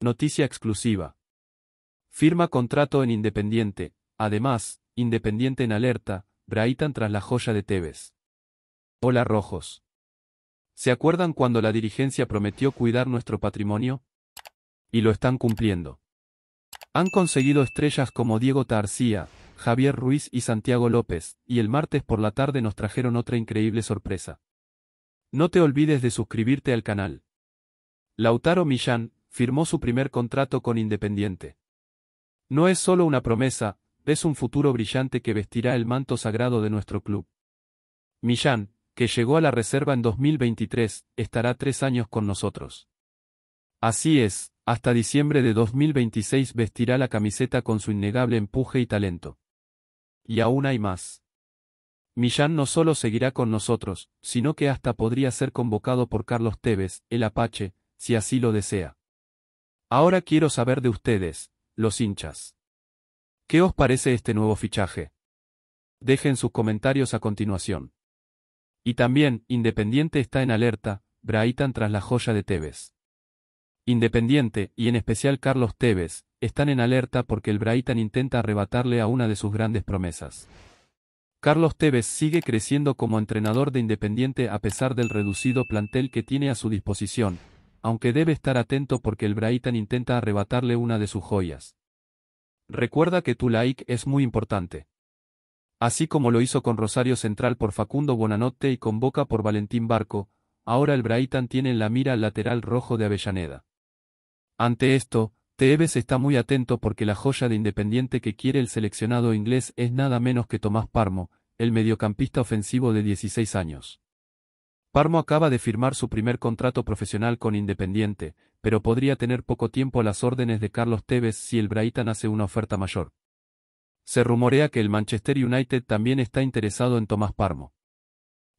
Noticia exclusiva. Firma contrato en Independiente, además, Independiente en alerta, Braitan tras la joya de Tevez. Hola Rojos. ¿Se acuerdan cuando la dirigencia prometió cuidar nuestro patrimonio? Y lo están cumpliendo. Han conseguido estrellas como Diego Tarcía, Javier Ruiz y Santiago López, y el martes por la tarde nos trajeron otra increíble sorpresa. No te olvides de suscribirte al canal. Lautaro Millán, firmó su primer contrato con Independiente. No es solo una promesa, es un futuro brillante que vestirá el manto sagrado de nuestro club. Millán, que llegó a la reserva en 2023, estará tres años con nosotros. Así es, hasta diciembre de 2026 vestirá la camiseta con su innegable empuje y talento. Y aún hay más. Millán no solo seguirá con nosotros, sino que hasta podría ser convocado por Carlos Tevez, el Apache, si así lo desea. Ahora quiero saber de ustedes, los hinchas. ¿Qué os parece este nuevo fichaje? Dejen sus comentarios a continuación. Y también, Independiente está en alerta, Braitan tras la joya de Tevez. Independiente, y en especial Carlos Tevez, están en alerta porque el Braitan intenta arrebatarle a una de sus grandes promesas. Carlos Tevez sigue creciendo como entrenador de Independiente a pesar del reducido plantel que tiene a su disposición, aunque debe estar atento porque el Brighton intenta arrebatarle una de sus joyas. Recuerda que tu like es muy importante. Así como lo hizo con Rosario Central por Facundo Bonanotte y con Boca por Valentín Barco, ahora el Brighton tiene en la mira al lateral rojo de Avellaneda. Ante esto, Tevez está muy atento porque la joya de Independiente que quiere el seleccionado inglés es nada menos que Tomás Parmo, el mediocampista ofensivo de 16 años. Parmo acaba de firmar su primer contrato profesional con Independiente, pero podría tener poco tiempo a las órdenes de Carlos Tevez si el Brighton hace una oferta mayor. Se rumorea que el Manchester United también está interesado en Tomás Parmo.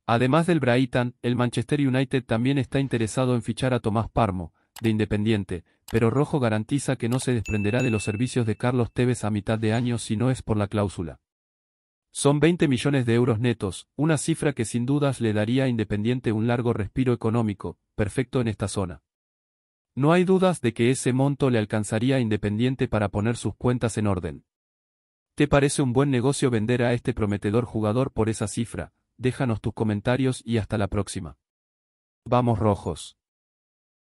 Además del Brighton, el Manchester United también está interesado en fichar a Tomás Parmo, de Independiente, pero Rojo garantiza que no se desprenderá de los servicios de Carlos Tevez a mitad de año si no es por la cláusula. Son 20 millones de euros netos, una cifra que sin dudas le daría a Independiente un largo respiro económico, perfecto en esta zona. No hay dudas de que ese monto le alcanzaría a Independiente para poner sus cuentas en orden. ¿Te parece un buen negocio vender a este prometedor jugador por esa cifra? Déjanos tus comentarios y hasta la próxima. Vamos rojos.